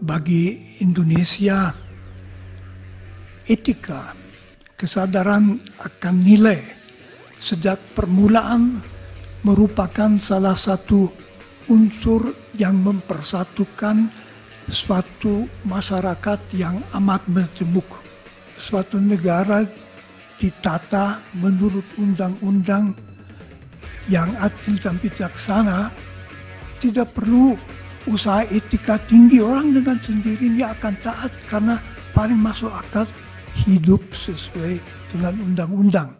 bagi Indonesia etika, kesadaran akan nilai sejak permulaan merupakan salah satu unsur yang mempersatukan suatu masyarakat yang amat majemuk. Suatu negara ditata menurut undang-undang yang adil dan bijaksana tidak perlu usaha etika tinggi orang dengan sendirinya akan taat karena paling masuk akal hidup sesuai dengan undang-undang.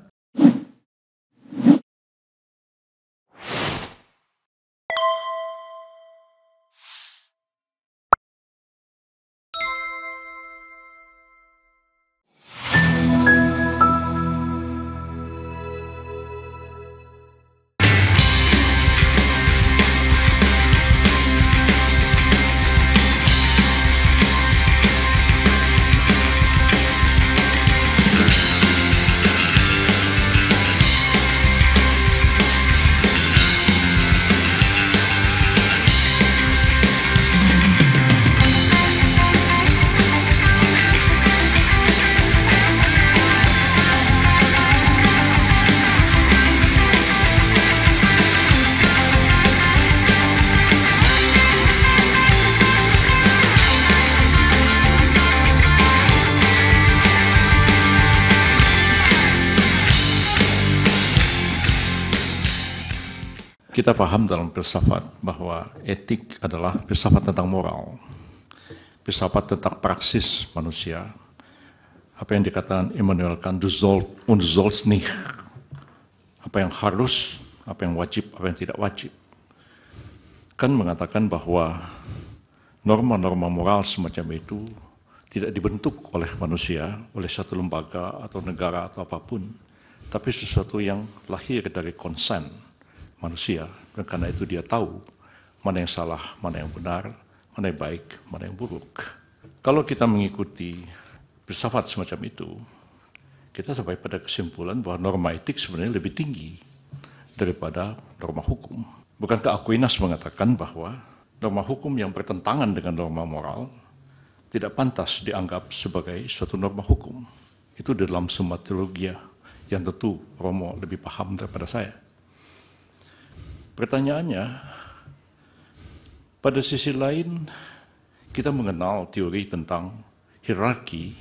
kita paham dalam filsafat bahwa etik adalah filsafat tentang moral, filsafat tentang praksis manusia. Apa yang dikatakan Immanuel Kant, du sollst und nicht. Apa yang harus, apa yang wajib, apa yang tidak wajib. kan mengatakan bahwa norma-norma moral semacam itu tidak dibentuk oleh manusia, oleh satu lembaga atau negara atau apapun, tapi sesuatu yang lahir dari konsen manusia dan karena itu dia tahu mana yang salah, mana yang benar, mana yang baik, mana yang buruk. Kalau kita mengikuti filsafat semacam itu, kita sampai pada kesimpulan bahwa norma etik sebenarnya lebih tinggi daripada norma hukum. Bukankah Aquinas mengatakan bahwa norma hukum yang bertentangan dengan norma moral tidak pantas dianggap sebagai suatu norma hukum. Itu dalam semua teologia yang tentu Romo lebih paham daripada saya. Pertanyaannya, pada sisi lain kita mengenal teori tentang hierarki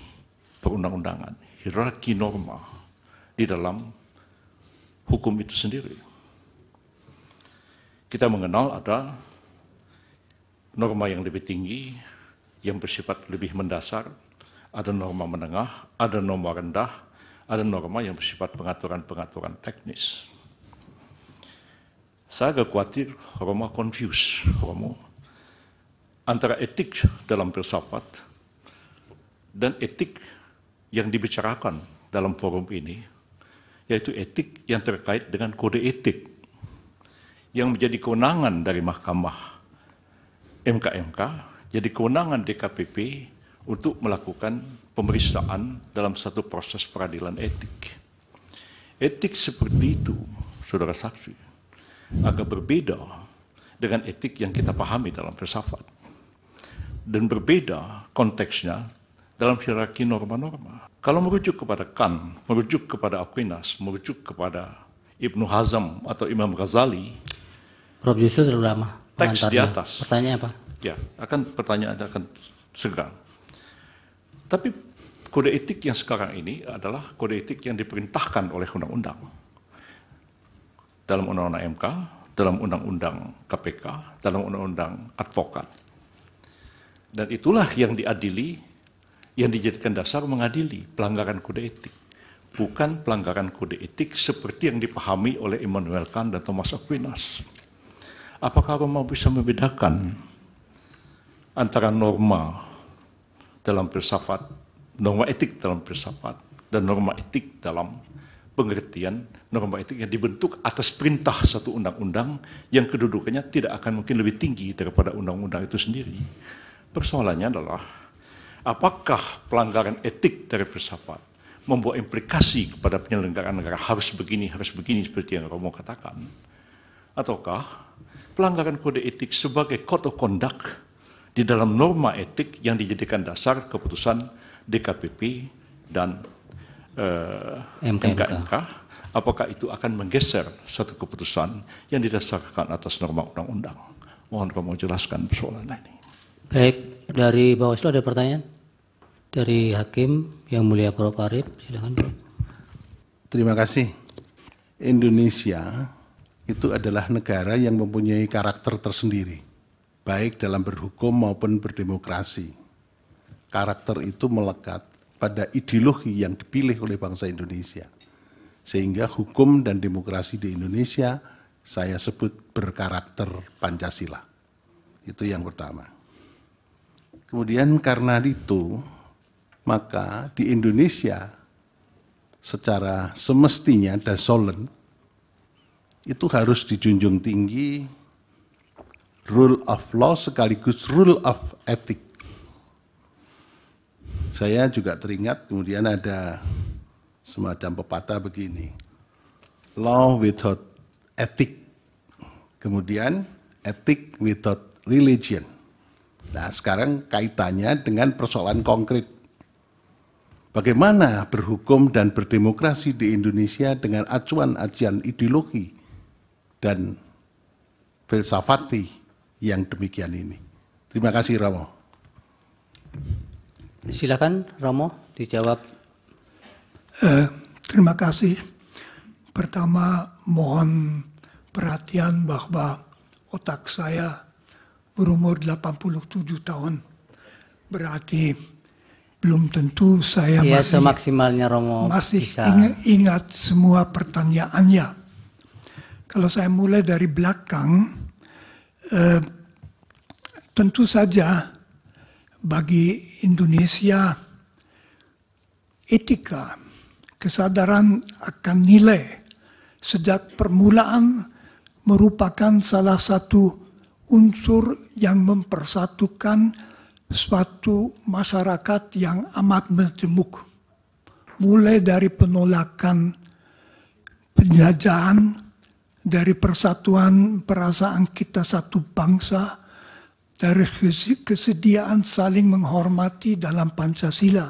perundang-undangan, hierarki norma di dalam hukum itu sendiri. Kita mengenal ada norma yang lebih tinggi, yang bersifat lebih mendasar, ada norma menengah, ada norma rendah, ada norma yang bersifat pengaturan-pengaturan teknis. Saya agak khawatir Romo confuse, Romo antara etik dalam filsafat dan etik yang dibicarakan dalam forum ini, yaitu etik yang terkait dengan kode etik yang menjadi kewenangan dari Mahkamah MKMK, jadi kewenangan DKPP untuk melakukan pemeriksaan dalam satu proses peradilan etik. Etik seperti itu, saudara saksi agak berbeda dengan etik yang kita pahami dalam filsafat. Dan berbeda konteksnya dalam hierarki norma-norma. Kalau merujuk kepada Kant, merujuk kepada Aquinas, merujuk kepada Ibnu Hazm atau Imam Ghazali. Prof Yusuf terlalu lama. Teks di atas. Pertanyaan apa? Ya, akan pertanyaan akan segera. Tapi kode etik yang sekarang ini adalah kode etik yang diperintahkan oleh undang-undang dalam undang-undang MK, dalam undang-undang KPK, dalam undang-undang advokat. Dan itulah yang diadili, yang dijadikan dasar mengadili pelanggaran kode etik. Bukan pelanggaran kode etik seperti yang dipahami oleh Immanuel Kant dan Thomas Aquinas. Apakah Roma bisa membedakan antara norma dalam filsafat, norma etik dalam filsafat, dan norma etik dalam pengertian norma etik yang dibentuk atas perintah satu undang-undang yang kedudukannya tidak akan mungkin lebih tinggi daripada undang-undang itu sendiri. Persoalannya adalah apakah pelanggaran etik dari filsafat membuat implikasi kepada penyelenggaraan negara harus begini, harus begini seperti yang Romo katakan? Ataukah pelanggaran kode etik sebagai code of conduct di dalam norma etik yang dijadikan dasar keputusan DKPP dan uh, eh, MK, MK, MK, apakah itu akan menggeser satu keputusan yang didasarkan atas norma undang-undang? Mohon kamu jelaskan persoalan ini. Baik, dari Bawaslu ada pertanyaan? Dari Hakim Yang Mulia Prof. Arif, silakan. Terima kasih. Indonesia itu adalah negara yang mempunyai karakter tersendiri, baik dalam berhukum maupun berdemokrasi. Karakter itu melekat pada ideologi yang dipilih oleh bangsa Indonesia. Sehingga hukum dan demokrasi di Indonesia saya sebut berkarakter Pancasila. Itu yang pertama. Kemudian karena itu, maka di Indonesia secara semestinya dan solen, itu harus dijunjung tinggi rule of law sekaligus rule of ethic saya juga teringat kemudian ada semacam pepatah begini. Law without ethic. Kemudian ethic without religion. Nah sekarang kaitannya dengan persoalan konkret. Bagaimana berhukum dan berdemokrasi di Indonesia dengan acuan-acuan ideologi dan filsafati yang demikian ini. Terima kasih Ramo. Silakan Romo dijawab. Eh, terima kasih. Pertama mohon perhatian bahwa otak saya berumur 87 tahun. Berarti belum tentu saya ya, masih semaksimalnya Romo masih bisa. Ingat, ingat semua pertanyaannya. Kalau saya mulai dari belakang, eh, tentu saja bagi Indonesia etika, kesadaran akan nilai sejak permulaan merupakan salah satu unsur yang mempersatukan suatu masyarakat yang amat menjemuk. Mulai dari penolakan penjajahan, dari persatuan perasaan kita satu bangsa, dari kesediaan saling menghormati dalam Pancasila.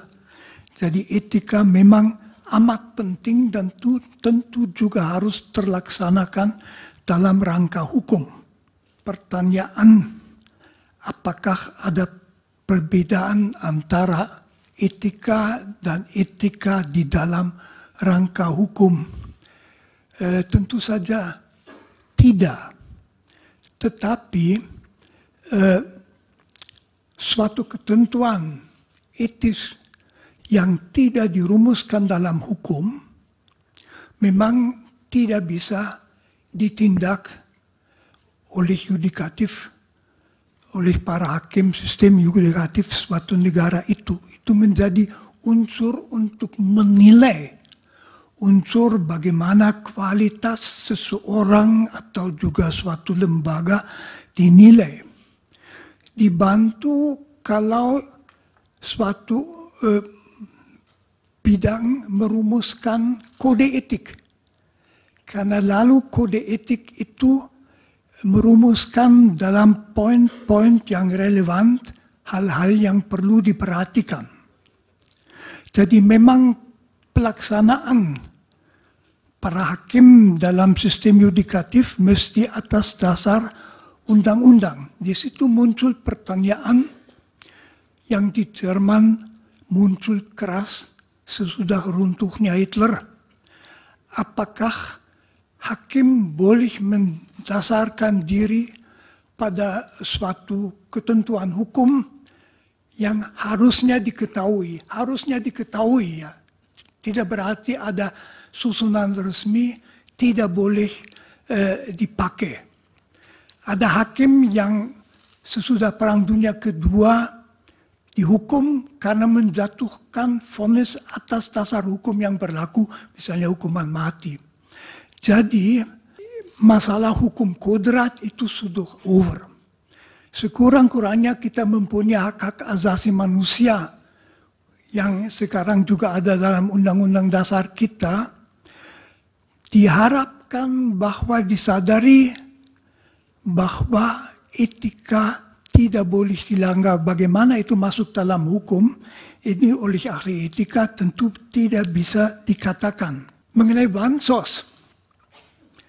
Jadi etika memang amat penting dan tu, tentu juga harus terlaksanakan dalam rangka hukum. Pertanyaan apakah ada perbedaan antara etika dan etika di dalam rangka hukum? E, tentu saja tidak. Tetapi eh, suatu ketentuan etis yang tidak dirumuskan dalam hukum memang tidak bisa ditindak oleh yudikatif oleh para hakim sistem yudikatif suatu negara itu itu menjadi unsur untuk menilai unsur bagaimana kualitas seseorang atau juga suatu lembaga dinilai dibantu kalau suatu eh, bidang merumuskan kode etik. Karena lalu kode etik itu merumuskan dalam poin-poin yang relevan hal-hal yang perlu diperhatikan. Jadi memang pelaksanaan para hakim dalam sistem yudikatif mesti atas dasar undang-undang. Di situ muncul pertanyaan yang di Jerman muncul keras sesudah runtuhnya Hitler. Apakah hakim boleh mendasarkan diri pada suatu ketentuan hukum yang harusnya diketahui, harusnya diketahui ya. Tidak berarti ada susunan resmi tidak boleh eh, dipakai. Ada hakim yang sesudah Perang Dunia Kedua dihukum karena menjatuhkan vonis atas dasar hukum yang berlaku, misalnya hukuman mati. Jadi masalah hukum kodrat itu sudah over. Sekurang-kurangnya kita mempunyai hak-hak azasi manusia yang sekarang juga ada dalam undang-undang dasar kita, diharapkan bahwa disadari bahwa etika tidak boleh dilanggar. Bagaimana itu masuk dalam hukum? Ini oleh ahli etika tentu tidak bisa dikatakan. Mengenai bansos,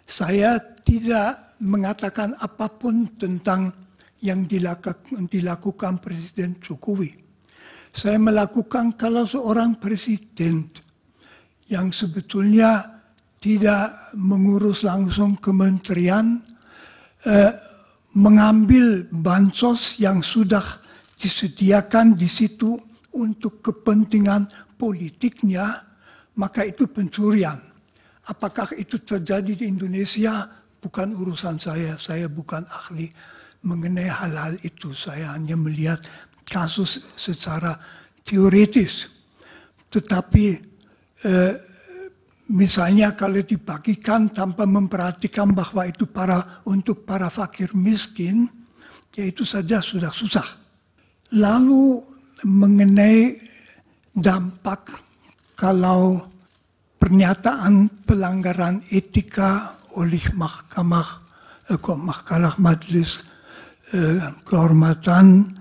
saya tidak mengatakan apapun tentang yang dilakukan Presiden Jokowi. Saya melakukan kalau seorang presiden yang sebetulnya tidak mengurus langsung kementerian, eh, mengambil bansos yang sudah disediakan di situ untuk kepentingan politiknya, maka itu pencurian. Apakah itu terjadi di Indonesia? Bukan urusan saya, saya bukan ahli mengenai hal-hal itu. Saya hanya melihat kasus secara teoritis. Tetapi eh, Misalnya kalau dibagikan tanpa memperhatikan bahwa itu para untuk para fakir miskin, ya itu saja sudah susah. Lalu mengenai dampak kalau pernyataan pelanggaran etika oleh Mahkamah eh, Mahkamah Majelis eh, Kehormatan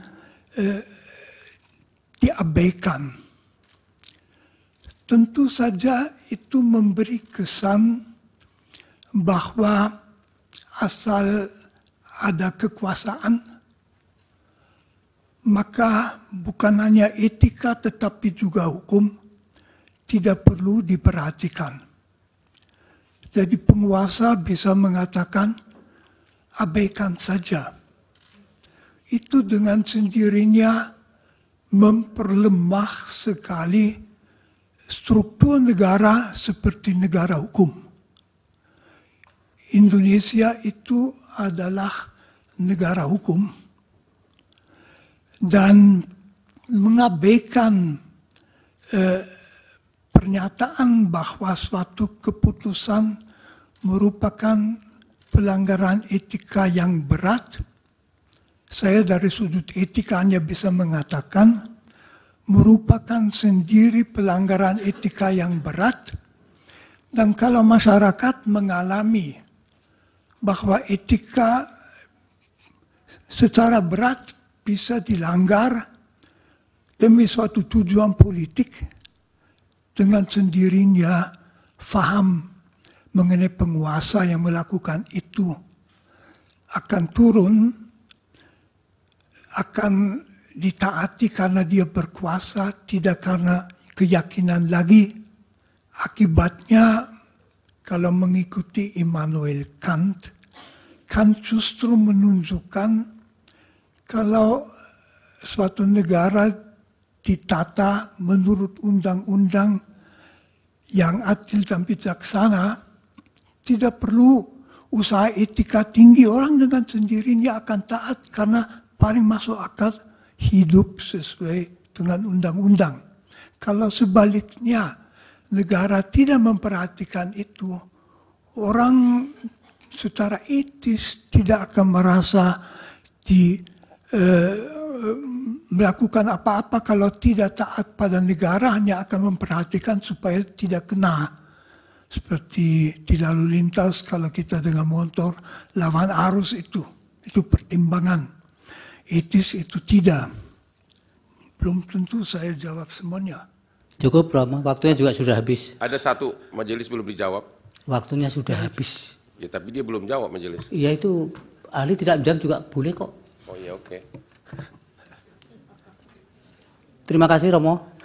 eh, diabaikan. Tentu saja itu memberi kesan bahwa asal ada kekuasaan, maka bukan hanya etika tetapi juga hukum tidak perlu diperhatikan. Jadi penguasa bisa mengatakan, abaikan saja. Itu dengan sendirinya memperlemah sekali struktur negara seperti negara hukum. Indonesia itu adalah negara hukum dan mengabaikan eh, pernyataan bahwa suatu keputusan merupakan pelanggaran etika yang berat. Saya dari sudut etika hanya bisa mengatakan merupakan sendiri pelanggaran etika yang berat. Dan kalau masyarakat mengalami bahwa etika secara berat bisa dilanggar demi suatu tujuan politik dengan sendirinya faham mengenai penguasa yang melakukan itu akan turun akan ditaati karena dia berkuasa, tidak karena keyakinan lagi. Akibatnya, kalau mengikuti Immanuel Kant, Kant justru menunjukkan kalau suatu negara ditata menurut undang-undang yang adil dan bijaksana, tidak perlu usaha etika tinggi. Orang dengan sendirinya akan taat karena paling masuk akal hidup sesuai dengan undang-undang. Kalau sebaliknya negara tidak memperhatikan itu, orang secara etis tidak akan merasa di eh, melakukan apa-apa kalau tidak taat pada negara hanya akan memperhatikan supaya tidak kena seperti di lalu lintas kalau kita dengan motor lawan arus itu itu pertimbangan etis itu tidak. Belum tentu saya jawab semuanya. Cukup lama, waktunya juga sudah habis. Ada satu majelis belum dijawab. Waktunya sudah habis. Ya tapi dia belum jawab majelis. Iya itu ahli tidak menjawab juga boleh kok. Oh iya oke. Okay. Terima kasih Romo.